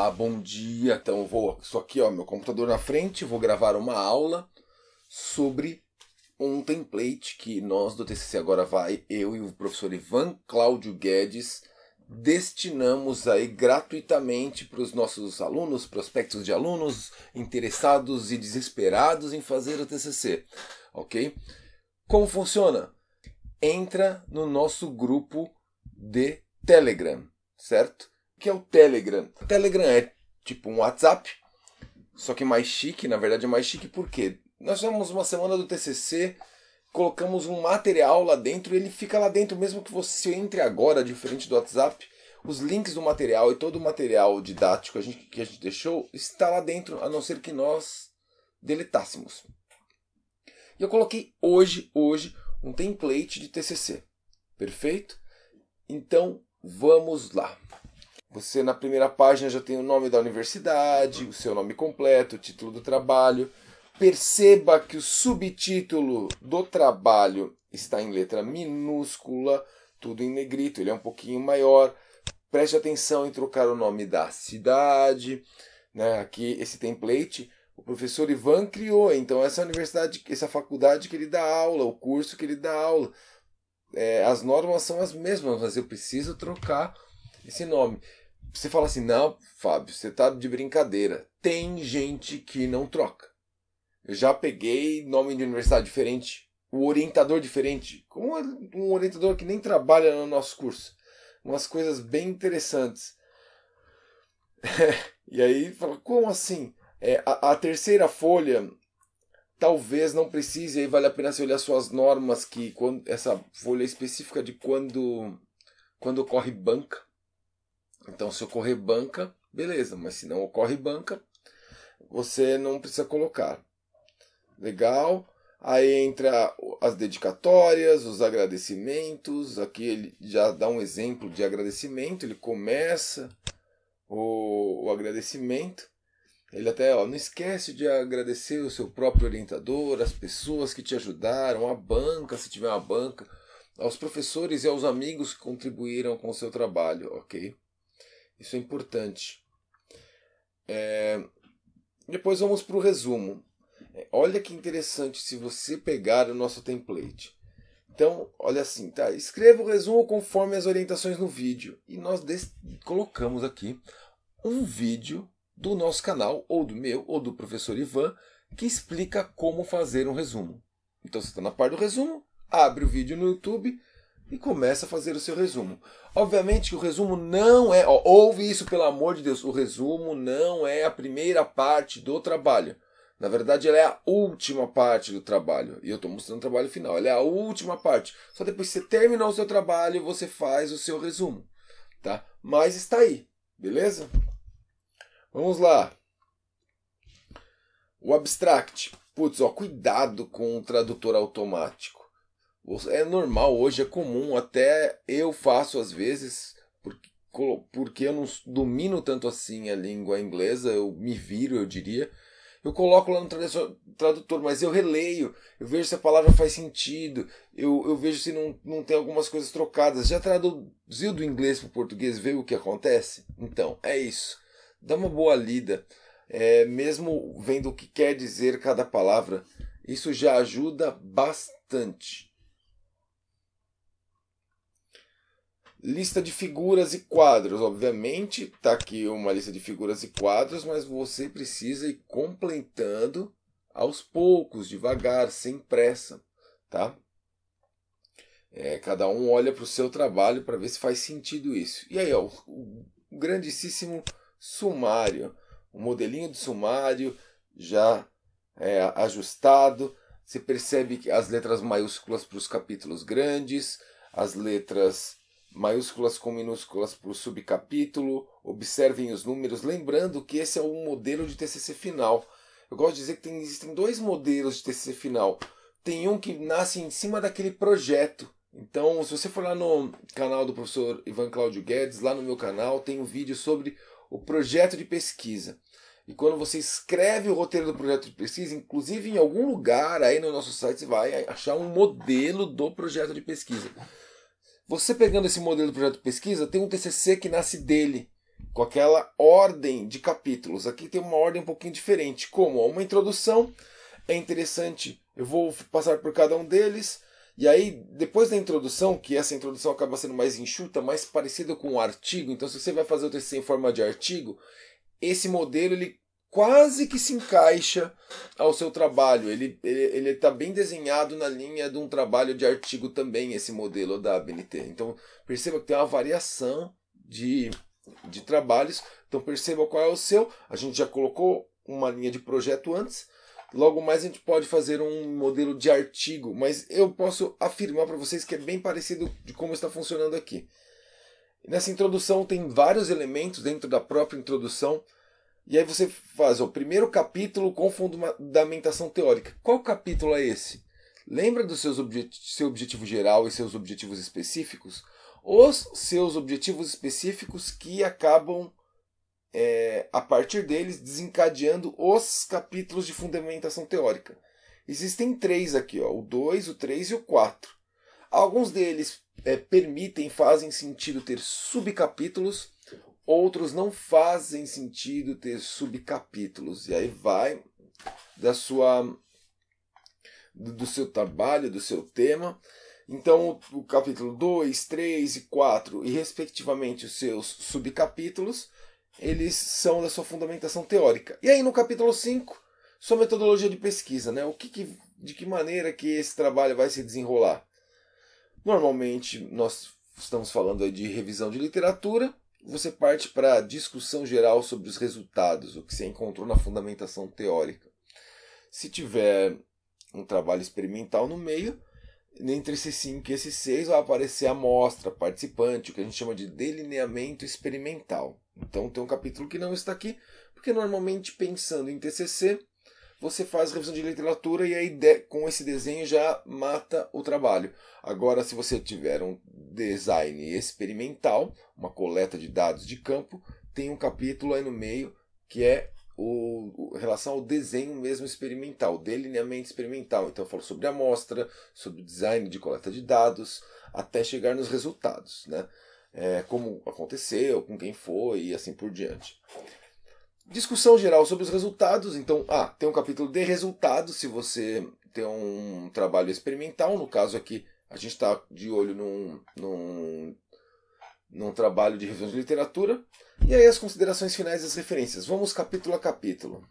Olá, bom dia. Então, vou isso aqui, ó, meu computador na frente, vou gravar uma aula sobre um template que nós do TCC agora vai, eu e o professor Ivan Cláudio Guedes destinamos aí gratuitamente para os nossos alunos, prospectos de alunos interessados e desesperados em fazer o TCC, OK? Como funciona? Entra no nosso grupo de Telegram, certo? que é o Telegram. O Telegram é tipo um WhatsApp, só que mais chique, na verdade é mais chique porque nós tivemos uma semana do TCC, colocamos um material lá dentro e ele fica lá dentro mesmo que você entre agora, diferente do WhatsApp. Os links do material e todo o material didático a gente, que a gente deixou está lá dentro, a não ser que nós deletássemos. E eu coloquei hoje, hoje, um template de TCC. Perfeito? Então, vamos lá. Você na primeira página já tem o nome da universidade, o seu nome completo, o título do trabalho. Perceba que o subtítulo do trabalho está em letra minúscula, tudo em negrito, ele é um pouquinho maior. Preste atenção em trocar o nome da cidade, né? Aqui esse template o professor Ivan criou, então essa universidade, essa faculdade que ele dá aula, o curso que ele dá aula, é, as normas são as mesmas, mas eu preciso trocar esse nome. Você fala assim: não, Fábio, você tá de brincadeira. Tem gente que não troca. Eu já peguei nome de universidade diferente, o orientador diferente, com um orientador que nem trabalha no nosso curso. Umas coisas bem interessantes. e aí fala: como assim? É, a, a terceira folha talvez não precise, aí vale a pena você olhar suas normas, que quando, essa folha específica de quando, quando ocorre banca. Então, se ocorrer banca, beleza, mas se não ocorre banca, você não precisa colocar. Legal? Aí entra as dedicatórias, os agradecimentos. Aqui ele já dá um exemplo de agradecimento. Ele começa o, o agradecimento. Ele até ó, não esquece de agradecer o seu próprio orientador, as pessoas que te ajudaram, a banca, se tiver uma banca, aos professores e aos amigos que contribuíram com o seu trabalho, ok? Isso é importante. É... Depois vamos para o resumo. É, olha que interessante se você pegar o nosso template. Então, olha assim, tá? Escreva o resumo conforme as orientações no vídeo. E nós colocamos aqui um vídeo do nosso canal, ou do meu, ou do professor Ivan, que explica como fazer um resumo. Então você está na parte do resumo, abre o vídeo no YouTube, e começa a fazer o seu resumo. Obviamente que o resumo não é, ó, ouve isso pelo amor de Deus, o resumo não é a primeira parte do trabalho. Na verdade, ela é a última parte do trabalho. E eu estou mostrando o trabalho final. Ela é a última parte. Só depois que você terminou o seu trabalho, você faz o seu resumo. Tá? Mas está aí. Beleza? Vamos lá. O abstract. Putz, ó, cuidado com o tradutor automático. É normal hoje, é comum, até eu faço às vezes, porque, porque eu não domino tanto assim a língua inglesa, eu me viro, eu diria. Eu coloco lá no tradutor, mas eu releio, eu vejo se a palavra faz sentido, eu, eu vejo se não, não tem algumas coisas trocadas. Já traduziu do inglês para o português, vê o que acontece? Então, é isso. Dá uma boa lida, é, mesmo vendo o que quer dizer cada palavra. Isso já ajuda bastante. Lista de figuras e quadros. Obviamente, está aqui uma lista de figuras e quadros, mas você precisa ir completando aos poucos, devagar, sem pressa, tá? É, cada um olha para o seu trabalho para ver se faz sentido isso. E aí, ó, o, grandíssimo sumário, o modelinho de sumário já é, ajustado. Você percebe que as letras maiúsculas para os capítulos grandes, as letras maiúsculas com minúsculas por subcapítulo, observem os números, lembrando que esse é o modelo de TCC final. Eu gosto de dizer que tem, existem dois modelos de TCC final. Tem um que nasce em cima daquele projeto. Então, se você for lá no canal do professor Ivan Cláudio Guedes, lá no meu canal, tem um vídeo sobre o projeto de pesquisa. E quando você escreve o roteiro do projeto de pesquisa, inclusive em algum lugar aí no nosso site, você vai achar um modelo do projeto de pesquisa. Você pegando esse modelo do projeto de pesquisa, tem um TCC que nasce dele, com aquela ordem de capítulos. Aqui tem uma ordem um pouquinho diferente, como uma introdução, é interessante, eu vou passar por cada um deles, e aí, depois da introdução, que essa introdução acaba sendo mais enxuta, mais parecida com um artigo, então se você vai fazer o TCC em forma de artigo, esse modelo ele quase que se encaixa ao seu trabalho. Ele está ele, ele tá bem desenhado na linha de um trabalho de artigo também, esse modelo da ABNT. Então, perceba que tem uma variação de, de trabalhos. Então, perceba qual é o seu. A gente já colocou uma linha de projeto antes. Logo mais a gente pode fazer um modelo de artigo, mas eu posso afirmar para vocês que é bem parecido de como está funcionando aqui. Nessa introdução tem vários elementos dentro da própria introdução e aí você faz o primeiro capítulo com fundamentação teórica. Qual capítulo é esse? Lembra do objet seu objetivo geral e seus objetivos específicos? Os seus objetivos específicos que acabam, é, a partir deles, desencadeando os capítulos de fundamentação teórica. Existem três aqui, ó, o 2, o 3 e o 4. Alguns deles é, permitem, fazem sentido ter subcapítulos, Outros não fazem sentido ter subcapítulos. E aí vai da sua do seu trabalho, do seu tema. Então, o capítulo 2, 3 e 4 e respectivamente os seus subcapítulos, eles são da sua fundamentação teórica. E aí no capítulo 5, sua metodologia de pesquisa, né? O que, que de que maneira que esse trabalho vai se desenrolar? Normalmente nós estamos falando de revisão de literatura, você parte para a discussão geral sobre os resultados, o que você encontrou na fundamentação teórica. Se tiver um trabalho experimental no meio, entre esses 5 e esses 6 vai aparecer a amostra, participante, o que a gente chama de delineamento experimental. Então tem um capítulo que não está aqui, porque normalmente pensando em TCC, você faz revisão de literatura e aí de, com esse desenho já mata o trabalho. Agora, se você tiver um design experimental, uma coleta de dados de campo, tem um capítulo aí no meio que é o, o relação ao desenho mesmo experimental, delineamento experimental. Então, eu falo sobre amostra, sobre design de coleta de dados, até chegar nos resultados, né? É, como aconteceu, com quem foi e assim por diante. Discussão geral sobre os resultados. Então, ah, tem um capítulo de resultados. Se você tem um trabalho experimental, no caso aqui, a gente está de olho num, num, num trabalho de revisão de literatura. E aí as considerações finais e as referências. Vamos capítulo a capítulo.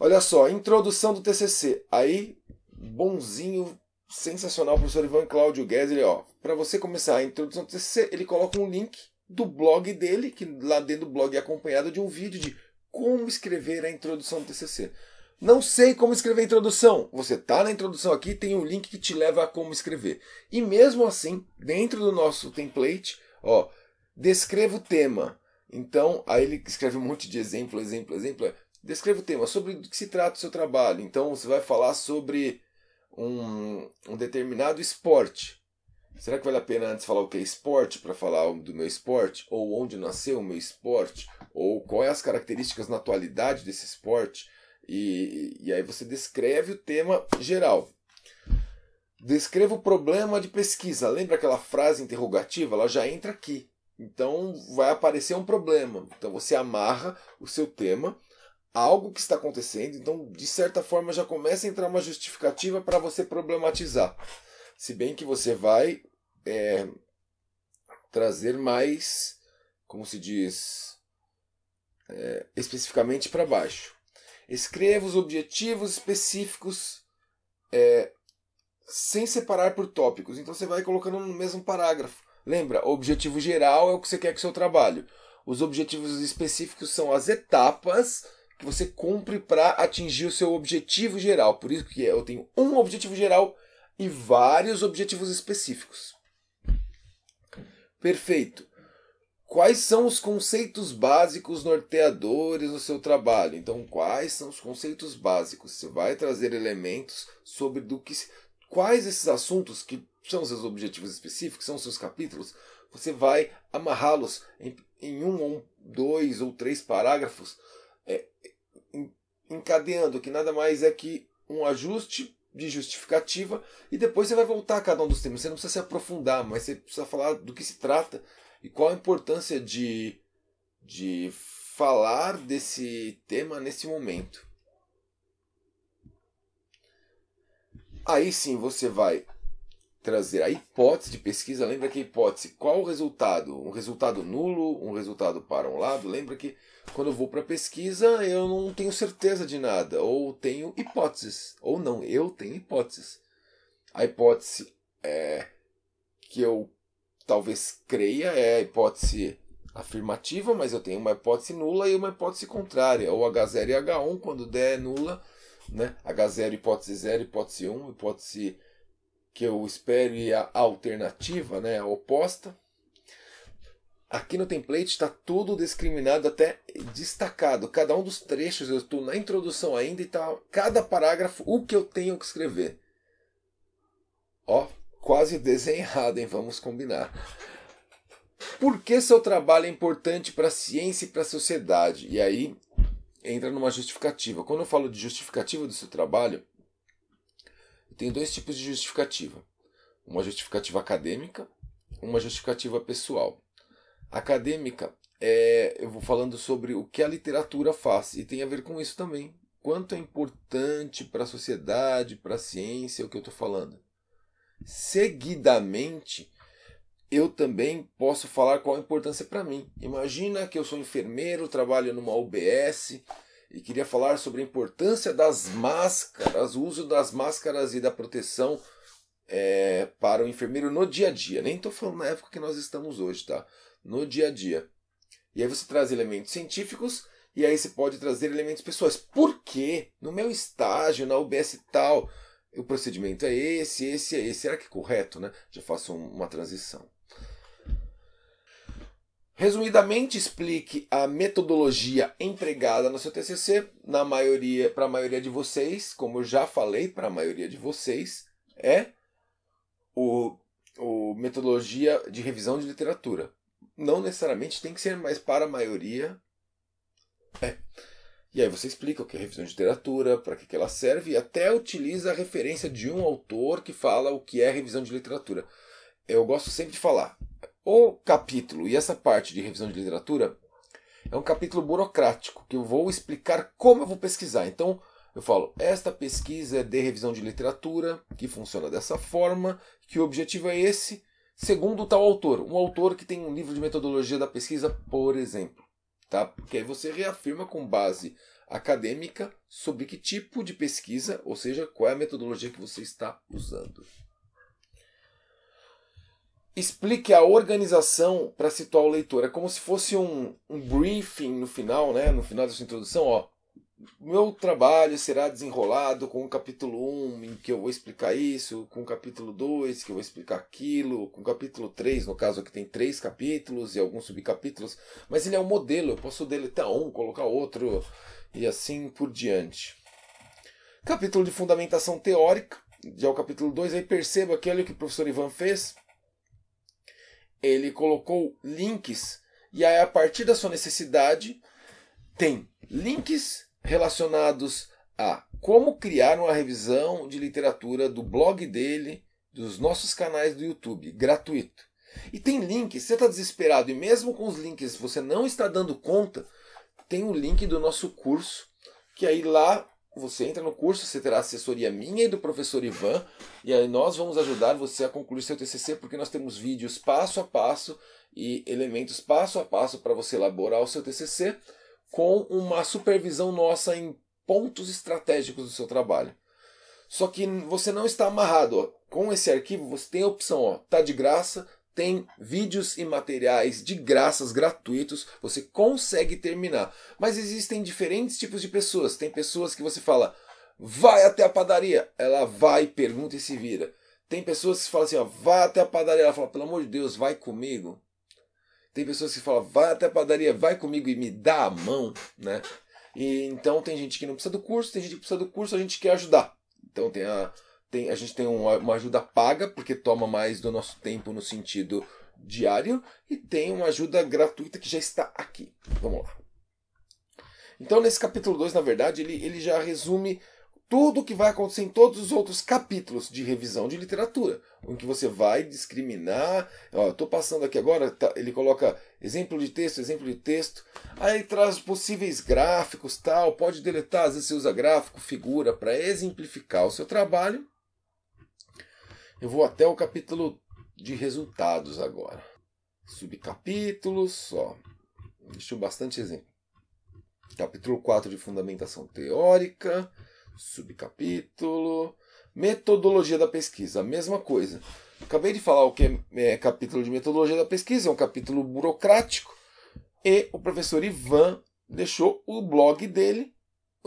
Olha só, introdução do TCC. Aí, bonzinho, sensacional, professor Ivan Cláudio Guedes, ele, ó, para você começar a introdução do TCC, ele coloca um link do blog dele, que lá dentro do blog é acompanhado de um vídeo de como escrever a introdução do TCC. Não sei como escrever a introdução. Você está na introdução aqui, tem um link que te leva a como escrever. E mesmo assim, dentro do nosso template, ó, descreva o tema. Então, aí ele escreve um monte de exemplo, exemplo, exemplo. É, descreva o tema, sobre o que se trata o seu trabalho. Então, você vai falar sobre um, um determinado esporte. Será que vale a pena antes falar o que é esporte para falar do meu esporte? Ou onde nasceu o meu esporte? Ou quais é as características na atualidade desse esporte? E, e aí você descreve o tema geral. Descreva o problema de pesquisa. Lembra aquela frase interrogativa? Ela já entra aqui. Então vai aparecer um problema. Então você amarra o seu tema a algo que está acontecendo. Então, de certa forma, já começa a entrar uma justificativa para você problematizar se bem que você vai é, trazer mais, como se diz, é, especificamente para baixo. Escreva os objetivos específicos é, sem separar por tópicos. Então você vai colocando no mesmo parágrafo. Lembra, objetivo geral é o que você quer com o seu trabalho. Os objetivos específicos são as etapas que você cumpre para atingir o seu objetivo geral. Por isso que eu tenho um objetivo geral e vários objetivos específicos. Perfeito. Quais são os conceitos básicos norteadores do seu trabalho? Então, quais são os conceitos básicos? Você vai trazer elementos sobre do que quais esses assuntos que são seus objetivos específicos, são seus capítulos, você vai amarrá-los em, em um, um, dois ou três parágrafos, é, encadeando que nada mais é que um ajuste de justificativa e depois você vai voltar a cada um dos temas. Você não precisa se aprofundar, mas você precisa falar do que se trata e qual a importância de, de falar desse tema nesse momento. Aí sim você vai trazer a hipótese de pesquisa, lembra que a hipótese, qual o resultado? Um resultado nulo, um resultado para um lado? Lembra que quando eu vou para pesquisa, eu não tenho certeza de nada, ou tenho hipóteses, ou não, eu tenho hipóteses. A hipótese é, que eu talvez creia é a hipótese afirmativa, mas eu tenho uma hipótese nula e uma hipótese contrária, ou H0 e H1, quando der é nula, né? H0, hipótese 0, hipótese 1, hipótese que eu espere a alternativa, né, a oposta. Aqui no template está tudo discriminado, até destacado. Cada um dos trechos eu estou na introdução ainda e está cada parágrafo o que eu tenho que escrever. Ó, quase desenhado, hein? Vamos combinar. Por que seu trabalho é importante para a ciência e para a sociedade? E aí entra numa justificativa. Quando eu falo de justificativa do seu trabalho, tem dois tipos de justificativa: uma justificativa acadêmica, uma justificativa pessoal. Acadêmica é, eu vou falando sobre o que a literatura faz e tem a ver com isso também. Quanto é importante para a sociedade, para a ciência, é o que eu estou falando. Seguidamente, eu também posso falar qual a importância para mim. Imagina que eu sou enfermeiro, trabalho numa UBS, e queria falar sobre a importância das máscaras, o uso das máscaras e da proteção é, para o enfermeiro no dia a dia. Nem estou falando na época que nós estamos hoje, tá? No dia a dia. E aí você traz elementos científicos e aí você pode trazer elementos pessoais. Por quê? No meu estágio, na UBS tal, o procedimento é esse, esse, é esse. Será que é correto, né? Já faço uma transição. Resumidamente, explique a metodologia empregada no seu TCC. Na maioria, para a maioria de vocês, como eu já falei, para a maioria de vocês é o, o metodologia de revisão de literatura. Não necessariamente tem que ser, mas para a maioria é. E aí você explica o que é revisão de literatura, para que, que ela serve e até utiliza a referência de um autor que fala o que é revisão de literatura. Eu gosto sempre de falar, o capítulo e essa parte de revisão de literatura é um capítulo burocrático que eu vou explicar como eu vou pesquisar. Então, eu falo, esta pesquisa é de revisão de literatura, que funciona dessa forma, que o objetivo é esse, segundo tal autor, um autor que tem um livro de metodologia da pesquisa, por exemplo, tá? Porque aí você reafirma com base acadêmica sobre que tipo de pesquisa, ou seja, qual é a metodologia que você está usando explique a organização para situar o leitor. É como se fosse um, um briefing no final, né? No final dessa introdução, ó. Meu trabalho será desenrolado com o capítulo 1, em que eu vou explicar isso, com o capítulo 2, que eu vou explicar aquilo, com o capítulo 3, no caso aqui tem três capítulos e alguns subcapítulos, mas ele é um modelo, eu posso deletar um, colocar outro e assim por diante. Capítulo de fundamentação teórica, já o capítulo 2, aí perceba que olha o que o professor Ivan fez, ele colocou links e aí a partir da sua necessidade tem links relacionados a como criar uma revisão de literatura do blog dele, dos nossos canais do YouTube, gratuito. E tem links, você está desesperado e mesmo com os links você não está dando conta, tem o um link do nosso curso, que aí lá você entra no curso, você terá assessoria minha e do professor Ivan, e aí nós vamos ajudar você a concluir seu TCC, porque nós temos vídeos passo a passo e elementos passo a passo para você elaborar o seu TCC, com uma supervisão nossa em pontos estratégicos do seu trabalho. Só que você não está amarrado. Ó. Com esse arquivo, você tem a opção, está tá de graça, tem vídeos e materiais de graças gratuitos, você consegue terminar. Mas existem diferentes tipos de pessoas. Tem pessoas que você fala, vai até a padaria, ela vai, pergunta e se vira. Tem pessoas que falam assim, ó, vai até a padaria, ela fala, pelo amor de Deus, vai comigo. Tem pessoas que falam, vai até a padaria, vai comigo e me dá a mão, né? E então tem gente que não precisa do curso, tem gente que precisa do curso, a gente quer ajudar. Então tem a, tem, a gente tem uma, uma ajuda paga, porque toma mais do nosso tempo no sentido diário, e tem uma ajuda gratuita que já está aqui. Vamos lá. Então, nesse capítulo 2, na verdade, ele, ele já resume tudo o que vai acontecer em todos os outros capítulos de revisão de literatura, em que você vai discriminar. Estou passando aqui agora, tá, ele coloca exemplo de texto, exemplo de texto, aí traz possíveis gráficos, tal, pode deletar, às vezes você usa gráfico, figura, para exemplificar o seu trabalho. Eu vou até o capítulo de resultados agora. Subcapítulos, só. Deixou bastante exemplo. Capítulo 4 de Fundamentação Teórica, subcapítulo. Metodologia da pesquisa, a mesma coisa. Acabei de falar o que é, é capítulo de metodologia da pesquisa, é um capítulo burocrático. E o professor Ivan deixou o blog dele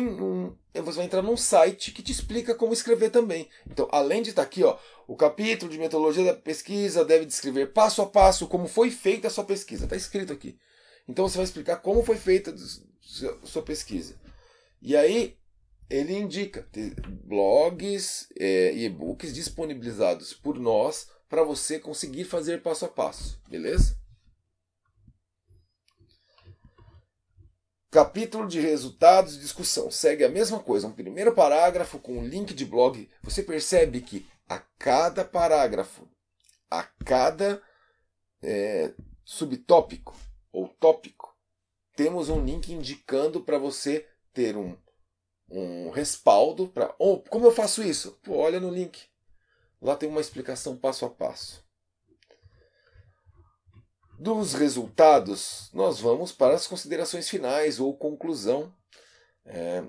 um, é, você vai entrar num site que te explica como escrever também. Então, além de estar tá aqui, ó, o capítulo de metodologia da pesquisa deve descrever passo a passo como foi feita a sua pesquisa. Está escrito aqui. Então você vai explicar como foi feita a sua pesquisa. E aí ele indica blogs é, e e-books disponibilizados por nós para você conseguir fazer passo a passo, beleza? Capítulo de resultados e discussão. Segue a mesma coisa, um primeiro parágrafo com um link de blog. Você percebe que a cada parágrafo, a cada é, subtópico ou tópico, temos um link indicando para você ter um, um respaldo. Pra, como eu faço isso? Pô, olha no link. Lá tem uma explicação passo a passo. Dos resultados, nós vamos para as considerações finais ou conclusão. É,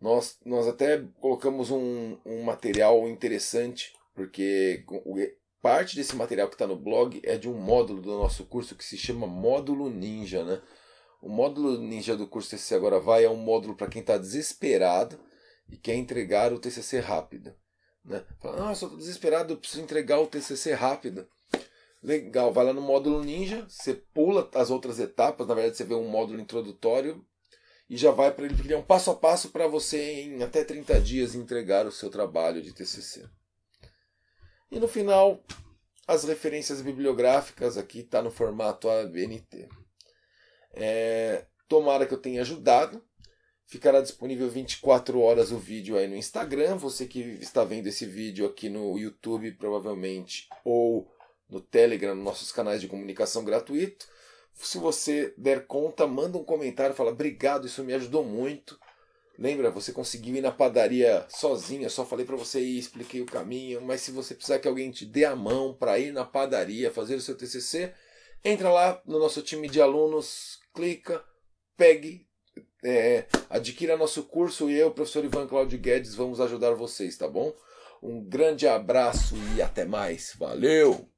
nós, nós até colocamos um, um material interessante, porque parte desse material que está no blog é de um módulo do nosso curso que se chama Módulo Ninja. Né? O módulo Ninja do curso TCC Agora Vai é um módulo para quem está desesperado e quer entregar o TCC rápido. Né? Fala, ah, só estou desesperado, preciso entregar o TCC rápido. Legal, vai lá no módulo Ninja, você pula as outras etapas, na verdade você vê um módulo introdutório e já vai para ele, porque ele é um passo a passo para você em até 30 dias entregar o seu trabalho de TCC. E no final, as referências bibliográficas aqui está no formato ABNT. É, tomara que eu tenha ajudado. Ficará disponível 24 horas o vídeo aí no Instagram. Você que está vendo esse vídeo aqui no YouTube, provavelmente, ou no Telegram, nos nossos canais de comunicação gratuito. Se você der conta, manda um comentário, fala obrigado, isso me ajudou muito. Lembra, você conseguiu ir na padaria sozinha, só falei para você ir, expliquei o caminho, mas se você precisar que alguém te dê a mão para ir na padaria fazer o seu TCC, entra lá no nosso time de alunos, clica, pegue, é, adquira nosso curso e eu, professor Ivan Claudio Guedes, vamos ajudar vocês, tá bom? Um grande abraço e até mais. Valeu!